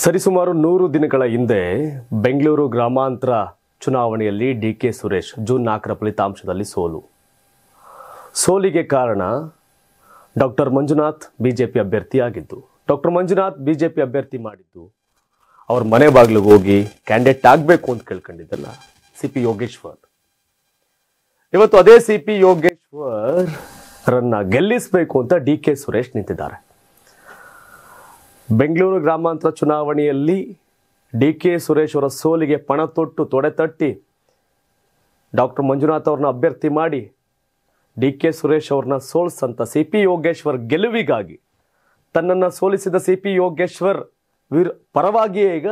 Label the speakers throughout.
Speaker 1: ಸರಿಸುಮಾರು ನೂರು ದಿನಗಳ ಹಿಂದೆ ಬೆಂಗಳೂರು ಗ್ರಾಮಾಂತರ ಚುನಾವಣೆಯಲ್ಲಿ ಡಿ ಕೆ ಸುರೇಶ್ ಜೂನ್ ನಾಲ್ಕರ ಫಲಿತಾಂಶದಲ್ಲಿ ಸೋಲು ಸೋಲಿಗೆ ಕಾರಣ ಡಾಕ್ಟರ್ ಮಂಜುನಾಥ್ ಬಿಜೆಪಿ ಅಭ್ಯರ್ಥಿಯಾಗಿದ್ದು ಡಾಕ್ಟರ್ ಮಂಜುನಾಥ್ ಬಿಜೆಪಿ ಅಭ್ಯರ್ಥಿ ಮಾಡಿದ್ದು ಅವ್ರ ಮನೆ ಬಾಗಿಲಿಗೆ ಹೋಗಿ ಕ್ಯಾಂಡಿಡೇಟ್ ಆಗಬೇಕು ಅಂತ ಕೇಳ್ಕೊಂಡಿದ್ದಲ್ಲ ಸಿ ಪಿ ಯೋಗೇಶ್ವರ್ ಇವತ್ತು ಅದೇ ಸಿ ಪಿ ಯೋಗೇಶ್ವರ್ ರನ್ನ ಗೆಲ್ಲಿಸಬೇಕು ಅಂತ ಡಿ ಕೆ ಸುರೇಶ್ ನಿಂತಿದ್ದಾರೆ ಬೆಂಗಳೂರು ಗ್ರಾಮಾಂತರ ಚುನಾವಣೆಯಲ್ಲಿ ಡಿ ಕೆ ಸುರೇಶ್ ಅವರ ಸೋಲಿಗೆ ಪಣ ತೊಟ್ಟು ತೊಡೆತಟ್ಟಿ ಡಾಕ್ಟರ್ ಮಂಜುನಾಥ್ ಅವ್ರನ್ನ ಅಭ್ಯರ್ಥಿ ಮಾಡಿ ಡಿ ಕೆ ಸುರೇಶ್ ಅವ್ರನ್ನ ಸೋಲಿಸಂತ ಸಿ ಪಿ ಯೋಗೇಶ್ವರ್ ಗೆಲುವಿಗಾಗಿ ತನ್ನನ್ನು ಸೋಲಿಸಿದ ಸಿ ಪಿ ಯೋಗೇಶ್ವರ್ ವಿರ್ ಪರವಾಗಿಯೇ ಈಗ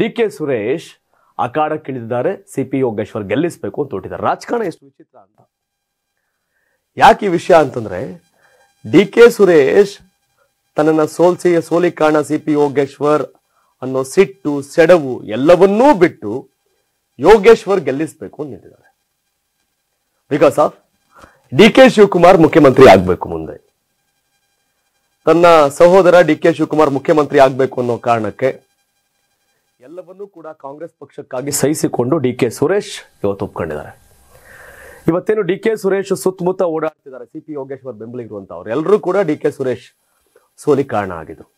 Speaker 1: ಡಿ ಕೆ ಸುರೇಶ್ ಅಖಾಡಕ್ಕಿಳಿದಿದ್ದಾರೆ ಸಿ ಪಿ ಯೋಗೇಶ್ವರ್ ಗೆಲ್ಲಿಸಬೇಕು ಅಂತ ಹೊಟ್ಟಿದ್ದಾರೆ ರಾಜಕಾರಣ ಎಷ್ಟು ವಿಚಿತ್ರ ಅಂತ ಯಾಕೆ ಈ ವಿಷಯ ಅಂತಂದರೆ ಡಿ ಕೆ ಸುರೇಶ್ ತನ್ನನ್ನ ಸೋಲ್ಸಿಯ ಸೋಲಿ ಕಾಣ ಸಿ ಪಿ ಯೋಗೇಶ್ವರ್ ಅನ್ನೋ ಸಿಟ್ಟು ಸೆಡವು ಎಲ್ಲವನ್ನೂ ಬಿಟ್ಟು ಯೋಗೇಶ್ವರ್ ಗೆಲ್ಲಿಸಬೇಕು ಅಂತಿದ್ದಾರೆ because of D K Shivakumar ಮುಖ್ಯಮಂತ್ರಿ ಆಗ್ಬೇಕು ಮುಂದೆ ತನ್ನ ಸಹೋದರ ಡಿ ಕೆ ಶಿವಕುಮಾರ್ ಮುಖ್ಯಮಂತ್ರಿ ಆಗ್ಬೇಕು ಅನ್ನೋ ಕಾರಣಕ್ಕೆ ಎಲ್ಲವನ್ನೂ ಕೂಡ ಕಾಂಗ್ರೆಸ್ ಪಕ್ಷಕ್ಕಾಗಿ ಸಹಿಸಿಕೊಂಡು ಡಿ ಕೆ ಸುರೇಶ್ ಇವತ್ತು ಒಪ್ಕೊಂಡಿದ್ದಾರೆ ಇವತ್ತೇನು ಡಿ ಕೆ ಸುರೇಶ್ ಸುತ್ತಮುತ್ತ ಓಡಾಡ್ತಿದ್ದಾರೆ ಸಿ ಪಿ ಯೋಗೇಶ್ವರ್ ಬೆಂಬಲಿಗರು ಅಂತ ಅವ್ರು ಎಲ್ಲರೂ ಕೂಡ ಡಿ ಕೆ ಸುರೇಶ್ ಸೋಲಿಗೆ ಕಾರಣ ಆಗಿದ್ರು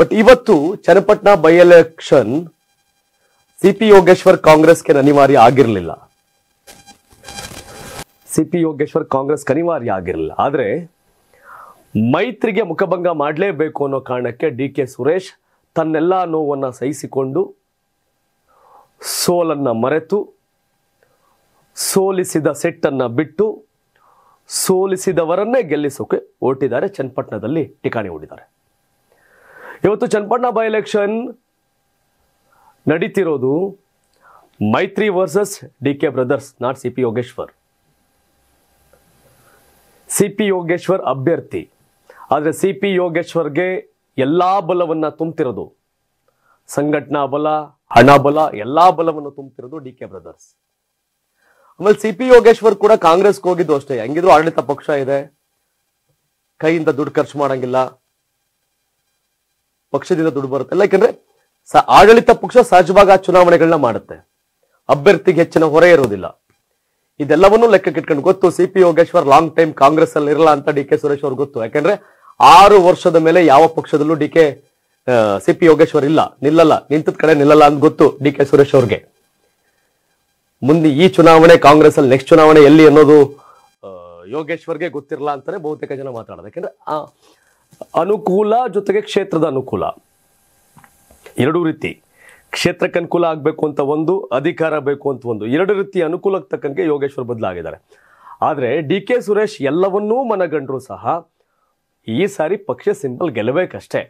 Speaker 1: ಬಟ್ ಇವತ್ತು Channapatna by election C P Yogeshwar ಕಾಂಗ್ರೆಸ್ಗೆ ಅನಿವಾರ್ಯ ಆಗಿರಲಿಲ್ಲ ಸಿ ಪಿ ಯೋಗೇಶ್ವರ್ ಕಾಂಗ್ರೆಸ್ ಅನಿವಾರ್ಯ ಆಗಿರಲಿಲ್ಲ ಆದರೆ ಮೈತ್ರಿಗೆ ಮುಖಭಂಗ ಮಾಡಲೇಬೇಕು ಅನ್ನೋ ಕಾರಣಕ್ಕೆ ಡಿ ಕೆ ಸುರೇಶ್ ತನ್ನೆಲ್ಲ ನೋವನ್ನು ಸಹಿಸಿಕೊಂಡು ಸೋಲನ್ನು ಮರೆತು ಸೋಲಿಸಿದ ಸೆಟ್ಟನ್ನು ಬಿಟ್ಟು ಸೋಲಿಸಿದವರನ್ನೇ ಗೆಲ್ಲಿಸೋಕೆ ಹೊರಟಿದ್ದಾರೆ ಚನ್ನಪಟ್ಟಣದಲ್ಲಿ ಠಿಕಾಣಿ ಹೂಡಿದ್ದಾರೆ ಇವತ್ತು ಚನ್ನಪಟ್ಟಣ ಬೈ ಎಲೆಕ್ಷನ್ ನಡೀತಿರೋದು ಮೈತ್ರಿ versus D K brothers not C P Yogeshwar C P Yogeshwar ಅಭ್ಯರ್ಥಿ ಆದರೆ ಸಿ ಪಿ ಯೋಗೇಶ್ವರ್ಗೆ ಎಲ್ಲ ಬಲವನ್ನು ತುಂಬ್ತಿರೋದು ಸಂಘಟನಾ ಬಲ ಹಣ ಬಲ ಎಲ್ಲ ಬಲವನ್ನು ತುಂಬ್ತಿರೋದು ಡಿ ಕೆ ಬ್ರದರ್ಸ್ ಆಮೇಲೆ ಸಿ ಪಿ ಯೋಗೇಶ್ವರ್ ಕೂಡ ಕಾಂಗ್ರೆಸ್ ಹೋಗಿದ್ದು ಅಷ್ಟೇ ಹೆಂಗಿದ್ರು ಆಡಳಿತ ಪಕ್ಷ ಇದೆ ಕೈಯಿಂದ ದುಡ್ಡು ಖರ್ಚು ಮಾಡಂಗಿಲ್ಲ ಪಕ್ಷದಿಂದ ದುಡ್ಡು ಬರುತ್ತೆ ಯಾಕಂದ್ರೆ ಆಡಳಿತ ಪಕ್ಷ ಸಹಜವಾಗಿ ಆ ಚುನಾವಣೆಗಳನ್ನ ಮಾಡುತ್ತೆ ಅಭ್ಯರ್ಥಿಗೆ ಹೆಚ್ಚಿನ ಹೊರೆ ಇರೋದಿಲ್ಲ ಇದೆಲ್ಲವನ್ನೂ ಲೆಕ್ಕಕ್ಕೆ ಇಟ್ಕೊಂಡು ಗೊತ್ತು C P Yogeshwar long time Congress ಅಲ್ಲಿ ಇರಲ್ಲ ಅಂತ ಡಿ ಕೆ ಸುರೇಶ್ ಅವ್ರಿಗೆ ಗೊತ್ತು ಯಾಕಂದ್ರೆ ಆರು ವರ್ಷದ ಮೇಲೆ ಯಾವ ಪಕ್ಷದಲ್ಲೂ D K C P Yogeshwar ಇಲ್ಲ ನಿಲ್ಲಲ್ಲ ನಿಂತದ ಕಡೆ ನಿಲ್ಲಲ್ಲ ಅಂತ ಗೊತ್ತು ಡಿ ಕೆ ಸುರೇಶ್ ಅವ್ರಿಗೆ ಮುಂದೆ ಈ ಚುನಾವಣೆ ಕಾಂಗ್ರೆಸ್ ಅಲ್ಲಿ ನೆಕ್ಸ್ಟ್ ಚುನಾವಣೆ ಎಲ್ಲಿ ಅನ್ನೋದು ಯೋಗೇಶ್ವರ್ಗೆ ಗೊತ್ತಿರಲ್ಲ ಅಂತಾನೆ ಬಹುತೇಕ ಜನ ಮಾತಾಡೋದು ಯಾಕೆಂದ್ರೆ ಆ ಅನುಕೂಲ ಜೊತೆಗೆ ಕ್ಷೇತ್ರದ ಅನುಕೂಲ ಎರಡೂ ರೀತಿ ಕ್ಷೇತ್ರಕ್ಕೆ ಅನುಕೂಲ ಆಗಬೇಕು ಅಂತ ಒಂದು ಅಧಿಕಾರ ಬೇಕು ಅಂತ ಒಂದು ಎರಡು ರೀತಿ ಅನುಕೂಲಕ್ಕೆ ತಕ್ಕಂಗೆ ಯೋಗೇಶ್ವರ್ ಬದಲಾಗಿದ್ದಾರೆ ಆದರೆ ಡಿ ಕೆ ಸುರೇಶ್ ಎಲ್ಲವನ್ನೂ ಮನಗಂಡರೂ ಸಹ ಈ ಸಾರಿ ಪಕ್ಷ ಸಿಂಪಲ್ ಗೆಲ್ಲಬೇಕಷ್ಟೇ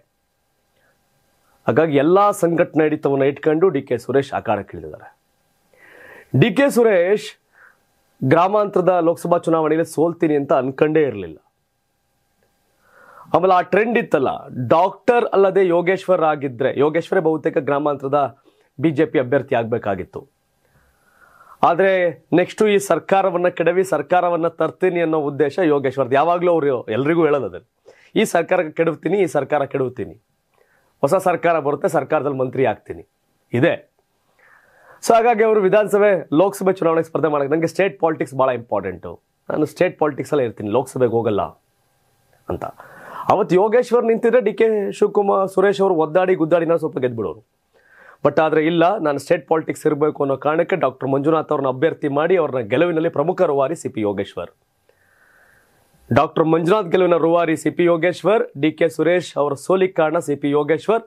Speaker 1: ಹಾಗಾಗಿ ಎಲ್ಲ ಸಂಘಟನೆ ಹಿಡಿತವನ್ನು ಇಟ್ಕೊಂಡು ಡಿ ಕೆ ಸುರೇಶ್ ಆಕಾರಕ್ಕಿಳಿದಿದ್ದಾರೆ ಡಿ ಕೆ ಸುರೇಶ್ ಗ್ರಾಮಾಂತರದ ಲೋಕಸಭಾ ಚುನಾವಣೆಯಲ್ಲಿ ಸೋಲ್ತೀನಿ ಅಂತ ಅನ್ಕಂಡೇ ಇರಲಿಲ್ಲ ಆಮೇಲೆ ಆ ಟ್ರೆಂಡ್ ಇತ್ತಲ್ಲ ಡಾಕ್ಟರ್ ಅಲ್ಲದೆ ಯೋಗೇಶ್ವರ್ ಆಗಿದ್ರೆ ಯೋಗೇಶ್ವರೇ ಬಹುತೇಕ ಗ್ರಾಮಾಂತರದ ಬಿ ಜೆ ಪಿ ಅಭ್ಯರ್ಥಿ ಆಗಬೇಕಾಗಿತ್ತು ಆದರೆ ನೆಕ್ಸ್ಟು ಈ ಸರ್ಕಾರವನ್ನು ಕೆಡವಿ ಸರ್ಕಾರವನ್ನು ತರ್ತೀನಿ ಅನ್ನೋ ಉದ್ದೇಶ ಯೋಗೇಶ್ವರ್ ಯಾವಾಗಲೂ ಅವರು ಎಲ್ರಿಗೂ ಹೇಳೋದು ಈ ಸರ್ಕಾರ ಕೆಡುತ್ತೀನಿ ಈ ಸರ್ಕಾರ ಕೆಡವ್ತೀನಿ ಹೊಸ ಸರ್ಕಾರ ಬರುತ್ತೆ ಸರ್ಕಾರದಲ್ಲಿ ಮಂತ್ರಿ ಆಗ್ತೀನಿ ಇದೆ ಸೊ ಹಾಗಾಗಿ ಅವರು ವಿಧಾನಸಭೆ ಲೋಕಸಭೆ ಚುನಾವಣೆಗೆ ಸ್ಪರ್ಧೆ ಮಾಡೋಕ್ಕೆ ನನಗೆ ಸ್ಟೇಟ್ ಪಾಲಿಟಿಕ್ಸ್ ಭಾಳ ಇಂಪಾರ್ಟೆಂಟು ನಾನು ಸ್ಟೇಟ್ ಪಾಲಿಟಿಕ್ಸಲ್ಲೇ ಇರ್ತೀನಿ ಲೋಕಸಭೆಗೆ ಹೋಗಲ್ಲ ಅಂತ ಅವತ್ತು ಯೋಗೇಶ್ವರ್ ನಿಂತಿದ್ರೆ ಡಿ ಕೆ ಶಿವಕುಮಾರ್ ಸುರೇಶ್ ಅವರು ಒದ್ದಾಡಿ ಗುದ್ದಾಡಿ ಸ್ವಲ್ಪ ಗೆದ್ಬಿಡೋರು ಬಟ್ ಆದರೆ ಇಲ್ಲ ನಾನು ಸ್ಟೇಟ್ ಪಾಲಿಟಿಕ್ಸ್ ಇರಬೇಕು ಅನ್ನೋ ಕಾರಣಕ್ಕೆ ಡಾಕ್ಟರ್ ಮಂಜುನಾಥ್ ಅವ್ರನ್ನ ಅಭ್ಯರ್ಥಿ ಮಾಡಿ ಅವ್ರನ್ನ ಗೆಲುವಿನಲ್ಲಿ ಪ್ರಮುಖ ರುವಾರಿ C P Yogeshwar doctor Manjunath ಗೆಲುವಿನ ರುವಾರಿ C P Yogeshwar D K Suresh ಅವರ ಸೋಲಿಗೆ ಕಾರಣ ಸಿ ಪಿ ಯೋಗೇಶ್ವರ್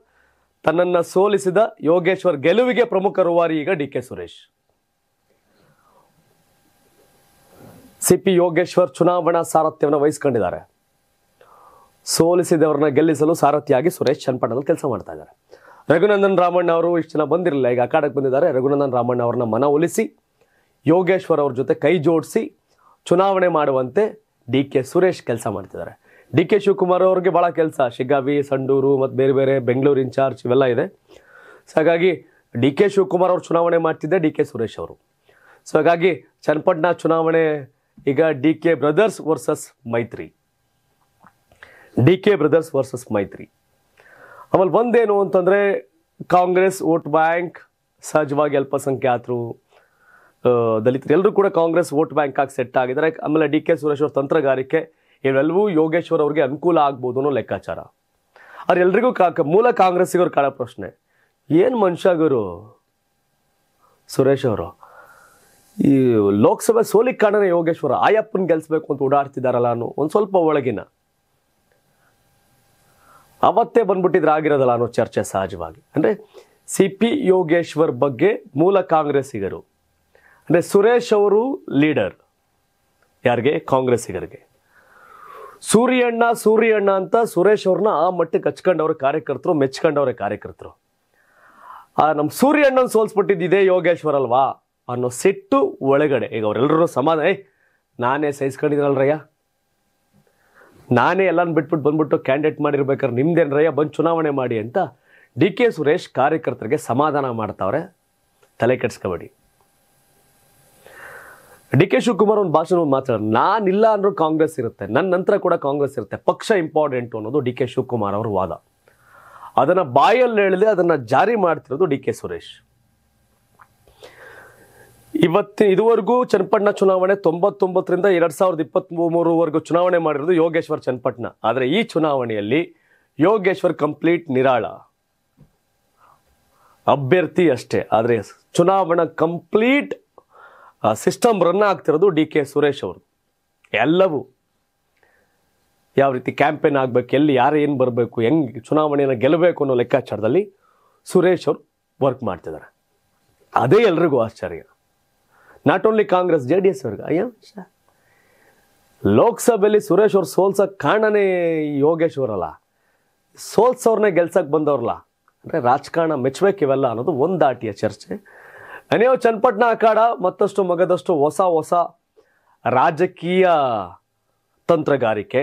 Speaker 1: ತನ್ನನ್ನು ಸೋಲಿಸಿದ ಯೋಗೇಶ್ವರ್ ಗೆಲುವಿಗೆ ಪ್ರಮುಖ ರೂವಾರಿ ಈಗ D K Suresh C P Yogeshwar ಚುನಾವಣಾ ಸಾರಥ್ಯವನ್ನು ವಹಿಸ್ಕೊಂಡಿದ್ದಾರೆ ಸೋಲಿಸಿದವರನ್ನ ಗೆಲ್ಲಿಸಲು ಸಾರಥಿಯಾಗಿ ಸುರೇಶ್ ಚನ್ನಪಟ್ಟಣದಲ್ಲಿ ಕೆಲಸ ಮಾಡ್ತಾ ಇದ್ದಾರೆ ರಘುನಂದನ್ ರಾಮಣ್ಣ ಅವರು ಇಷ್ಟು ಜನ ಬಂದಿರಲಿಲ್ಲ ಈಗ ಅಖಾಡಕ್ಕೆ ಬಂದಿದ್ದಾರೆ ರಘುನಂದನ್ ರಾಮಣ್ಣ ಮನ ಒಲಿಸಿ ಯೋಗೇಶ್ವರ್ ಅವ್ರ ಜೊತೆ ಕೈ ಜೋಡಿಸಿ ಚುನಾವಣೆ ಮಾಡುವಂತೆ ಡಿ ಕೆ ಸುರೇಶ್ ಕೆಲಸ ಮಾಡ್ತಿದ್ದಾರೆ ಡಿ ಕೆ ಶಿವಕುಮಾರ್ ಅವ್ರಿಗೆ ಭಾಳ ಕೆಲಸ ಶಿಗ್ಗಾವಿ ಸಂಡೂರು ಮತ್ತು ಬೇರೆ ಬೇರೆ ಬೆಂಗಳೂರು ಇನ್ಚಾರ್ಜ್ ಇವೆಲ್ಲ ಇದೆ ಸೊ ಹಾಗಾಗಿ ಡಿ ಕೆ ಶಿವಕುಮಾರ್ ಅವರು ಚುನಾವಣೆ ಮಾಡ್ತಿದ್ದೆ ಡಿ ಕೆ ಸುರೇಶ್ ಅವರು ಸೊ ಹಾಗಾಗಿ ಚನ್ನಪಟ್ಟಣ ಚುನಾವಣೆ ಈಗ ಡಿ ಕೆ ಬ್ರದರ್ಸ್ ವರ್ಸಸ್ ಮೈತ್ರಿ ಡಿ ಕೆ ಬ್ರದರ್ಸ್ ವರ್ಸಸ್ ಮೈತ್ರಿ ಆಮೇಲೆ ಒಂದೇನು ಅಂತಂದರೆ ಕಾಂಗ್ರೆಸ್ ವೋಟ್ ಬ್ಯಾಂಕ್ ಸಹಜವಾಗಿ ಅಲ್ಪಸಂಖ್ಯಾತರು ದಲಿತರು ಎಲ್ಲರೂ ಕೂಡ ಕಾಂಗ್ರೆಸ್ ವೋಟ್ ಬ್ಯಾಂಕ್ ಆಗಿ ಸೆಟ್ ಆಗಿದ್ದಾರೆ ಆಮೇಲೆ ಡಿ ಕೆ ಸುರೇಶ್ ಅವರು ತಂತ್ರಗಾರಿಕೆ ಇವೆಲ್ಲವೂ ಯೋಗೇಶ್ವರ್ ಅವ್ರಿಗೆ ಅನುಕೂಲ ಆಗ್ಬೋದು ಅನ್ನೋ ಲೆಕ್ಕಾಚಾರ ಅವ್ರೆಲ್ರಿಗೂ ಕಾಕ ಮೂಲ ಕಾಂಗ್ರೆಸ್ಸಿಗವ್ರು ಕಾಳ ಪ್ರಶ್ನೆ ಏನು ಮನುಷ್ಯ ಗುರು ಸುರೇಶ್ ಅವರು ಈ ಲೋಕಸಭೆ ಸೋಲಿಕ್ ಕಾರಣನೇ ಯೋಗೇಶ್ವರ ಆಯಪ್ಪನ ಗೆಲ್ಸ್ಬೇಕು ಅಂತ ಓಡಾಡ್ತಿದಾರಲ್ಲ ಅನ್ನೋ ಒಂದು ಸ್ವಲ್ಪ ಒಳಗಿನ ಅವತ್ತೇ ಬಂದ್ಬಿಟ್ಟಿದ್ರೆ ಆಗಿರೋದಲ್ಲ ಅನ್ನೋ ಚರ್ಚೆ ಸಹಜವಾಗಿ ಅಂದರೆ ಸಿ ಪಿ ಯೋಗೇಶ್ವರ್ ಬಗ್ಗೆ ಮೂಲ ಕಾಂಗ್ರೆಸ್ಸಿಗರು ಅಂದರೆ ಸುರೇಶ್ ಅವರು ಲೀಡರ್ ಯಾರಿಗೆ ಕಾಂಗ್ರೆಸ್ಸಿಗರಿಗೆ ಸೂರ್ಯಣ್ಣ ಸೂರ್ಯಣ್ಣ ಅಂತ ಸುರೇಶ್ ಅವ್ರನ್ನ ಆ ಮಟ್ಟಕ್ಕೆ ಹಚ್ಕೊಂಡವ್ರ ಕಾರ್ಯಕರ್ತರು ಮೆಚ್ಕೊಂಡವ್ರೆ ಕಾರ್ಯಕರ್ತರು ಆ ನಮ್ಮ ಸೂರ್ಯಣ್ಣನ ಸೋಲ್ಸ್ಬಿಟ್ಟಿದ್ದಿದೆ ಯೋಗೇಶ್ವರ್ ಅಲ್ವಾ ಅನ್ನೋ ಸಿಟ್ಟು ಒಳಗಡೆ ಈಗ ಅವರೆಲ್ಲರೂ ಸಮಾಧಾನ ಏ ನಾನೇ ಸಹಿಸ್ಕೊಂಡಿದ್ರಲ್ರಯ್ಯ ನಾನೇ ಎಲ್ಲಾನು ಬಿಟ್ಬಿಟ್ಟು ಬಂದ್ಬಿಟ್ಟು ಕ್ಯಾಂಡಿಡೇಟ್ ಮಾಡಿರ್ಬೇಕಾದ್ರೆ ನಿಮ್ದೇನ್ರಯ್ಯ ಬಂದು ಚುನಾವಣೆ ಮಾಡಿ ಅಂತ ಡಿ ಕೆ ಸುರೇಶ್ ಕಾರ್ಯಕರ್ತರಿಗೆ ಸಮಾಧಾನ ಮಾಡ್ತಾವ್ರೆ ತಲೆ ಕೆಡ್ಸ್ಕೊಬೇಡಿ ಡಿ ಕೆ ಶಿವಕುಮಾರ್ ಒಂದು ಭಾಷಣ ಒಂದು ನಾನಿಲ್ಲ ಅಂದ್ರೂ ಕಾಂಗ್ರೆಸ್ ಇರುತ್ತೆ ನನ್ನ ನಂತರ ಕೂಡ ಕಾಂಗ್ರೆಸ್ ಇರುತ್ತೆ ಪಕ್ಷ ಇಂಪಾರ್ಟೆಂಟ್ ಅನ್ನೋದು ಡಿ ಕೆ ಶಿವಕುಮಾರ್ ಅವರ ವಾದ ಅದನ್ನು ಬಾಯಲ್ಲಿ ಹೇಳಿದೆ ಅದನ್ನು ಜಾರಿ ಮಾಡ್ತಿರೋದು ಡಿ ಕೆ ಸುರೇಶ್ ಇವತ್ತು ಇದುವರೆಗೂ ಚನ್ನಪಟ್ಟಣ ಚುನಾವಣೆ ತೊಂಬತ್ತೊಂಬತ್ತರಿಂದ ಎರಡು ಸಾವಿರದ ಇಪ್ಪತ್ತ್ ಮೂರುವರೆಗೂ ಚುನಾವಣೆ ಮಾಡಿರೋದು ಯೋಗೇಶ್ವರ್ ಚನ್ನಪಟ್ಟಣ ಆದರೆ ಈ ಚುನಾವಣೆಯಲ್ಲಿ ಯೋಗೇಶ್ವರ್ ಕಂಪ್ಲೀಟ್ ನಿರಾಳ ಅಭ್ಯರ್ಥಿ ಅಷ್ಟೇ ಆದರೆ ಚುನಾವಣಾ ಕಂಪ್ಲೀಟ್ ಸಿಸ್ಟಮ್ ರನ್ ಆಗ್ತಿರೋದು ಡಿ ಕೆ ಸುರೇಶ್ ಅವರು ಎಲ್ಲವೂ ಯಾವ ರೀತಿ ಕ್ಯಾಂಪೇನ್ ಆಗಬೇಕು ಎಲ್ಲಿ ಯಾರು ಏನು ಬರಬೇಕು ಹೆಂಗೆ ಚುನಾವಣೆಯನ್ನು ಗೆಲ್ಲಬೇಕು ಅನ್ನೋ ಲೆಕ್ಕಾಚಾರದಲ್ಲಿ ಸುರೇಶ್ ಅವರು ವರ್ಕ್ ಮಾಡ್ತಿದ್ದಾರೆ ಅದೇ ಎಲ್ರಿಗೂ ಆಶ್ಚರ್ಯ not only Congress J D S ಅವ್ರಿಗೆ ಅಯ್ಯ ಲೋಕಸಭೆಯಲ್ಲಿ ಸುರೇಶ್ ಅವ್ರು ಸೋಲ್ಸಕ್ಕೆ ಕಾರಣನೇ ಯೋಗೇಶ್ ಅವರಲ್ಲ ಸೋಲ್ಸೋರ್ನೇ ಗೆಲ್ಸಕ್ಕೆ ಬಂದವ್ರಲ್ಲ ಅಂದರೆ ರಾಜಕಾರಣ ಮೆಚ್ಚಬೇಕು ಇವೆಲ್ಲ ಅನ್ನೋದು ಒಂದು ದಾಟಿಯ ಚರ್ಚೆ ಅನೇವ್ ಚನ್ನಪಟ್ಟಣ ಅಖಾಡ ಮತ್ತಷ್ಟು ಮಗದಷ್ಟು ಹೊಸ ಹೊಸ ರಾಜಕೀಯ ತಂತ್ರಗಾರಿಕೆ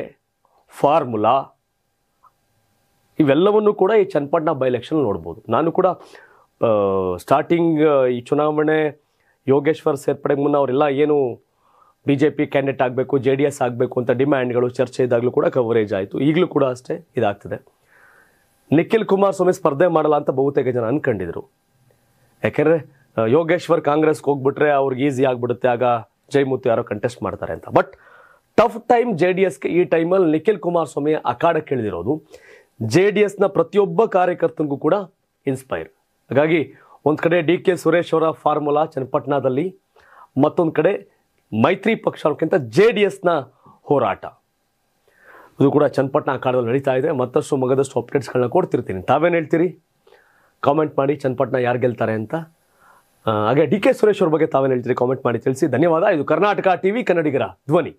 Speaker 1: ಫಾರ್ಮುಲಾ ಇವೆಲ್ಲವನ್ನು ಕೂಡ ಈ ಚನ್ನಪಟ್ಟಣ ಬೈ ಎಲೆಕ್ಷನ್ ನೋಡ್ಬೋದು ನಾನು ಕೂಡ ಸ್ಟಾರ್ಟಿಂಗ್ ಈ ಚುನಾವಣೆ ಯೋಗೇಶ್ವರ್ ಸೇರ್ಪಡೆಗೆ ಮುನ್ನ ಅವರೆಲ್ಲ ಏನು ಬಿ ಜೆ ಪಿ ಕ್ಯಾಂಡಿಡೇಟ್ ಆಗಬೇಕು ಜೆ ಡಿ ಎಸ್ ಆಗಬೇಕು ಅಂತ ಡಿಮ್ಯಾಂಡ್ಗಳು ಚರ್ಚೆ ಇದ್ದಾಗಲೂ ಕೂಡ ಕವರೇಜ್ ಆಯಿತು ಈಗಲೂ ಕೂಡ ಅಷ್ಟೇ ಇದಾಗ್ತಿದೆ ನಿಖಿಲ್ ಕುಮಾರಸ್ವಾಮಿ ಸ್ಪರ್ಧೆ ಮಾಡಲ್ಲ ಅಂತ ಬಹುತೇಕ ಜನ ಅನ್ಕೊಂಡಿದ್ರು ಯಾಕೆಂದರೆ ಯೋಗೇಶ್ವರ್ ಕಾಂಗ್ರೆಸ್ಗೆ ಹೋಗ್ಬಿಟ್ರೆ ಅವ್ರಿಗೆ ಈಸಿ ಆಗಿಬಿಡುತ್ತೆ ಆಗ ಜೈಮೂತಿ ಯಾರೋ ಕಂಟೆಸ್ಟ್ ಮಾಡ್ತಾರೆ ಅಂತ but tough time J D ಎಸ್ಗೆ ಈ ಟೈಮಲ್ಲಿ ನಿಖಿಲ್ ಕುಮಾರಸ್ವಾಮಿ ಅಖಾಡ ಕೇಳಿದಿರೋದು ಜೆ ಡಿ ಎಸ್ನ ಪ್ರತಿಯೊಬ್ಬ ಕಾರ್ಯಕರ್ತನಿಗೂ ಕೂಡ ಇನ್ಸ್ಪೈರ್ ಹಾಗಾಗಿ ಒಂದು ಕಡೆ ಡಿ ಕೆ ಸುರೇಶ್ ಅವರ ಫಾರ್ಮುಲಾ ಚನ್ನಪಟ್ಟಣದಲ್ಲಿ ಮತ್ತೊಂದು ಕಡೆ ಮೈತ್ರಿ ಪಕ್ಷಕ್ಕಿಂತ ಜೆ ಡಿ ಎಸ್ನ ಹೋರಾಟ ಇದು ಕೂಡ ಚನ್ನಪಟ್ಟಣ ಅಖಾಡದಲ್ಲಿ ನಡೀತಾ ಇದೆ ಮತ್ತಷ್ಟು ಮಗದಷ್ಟು ಅಪ್ಡೇಟ್ಸ್ಗಳನ್ನ ಕೊಡ್ತಿರ್ತೀನಿ ತಾವೇನು ಹೇಳ್ತೀರಿ ಕಾಮೆಂಟ್ ಮಾಡಿ ಚನ್ನಪಟ್ಟಣ ಯಾರು ಗೆಲ್ತಾರೆ ಅಂತ ಹಾಗೆ ಡಿ ಕೆ ಸುರೇಶ್ ಅವ್ರ ಬಗ್ಗೆ ತಾವೇನು ಹೇಳ್ತೀರಿ ಕಾಮೆಂಟ್ ಮಾಡಿ ತಿಳಿಸಿ ಧನ್ಯವಾದ ಇದು ಕರ್ನಾಟಕ ಟಿವಿ ಕನ್ನಡಿಗರ ಧ್ವನಿ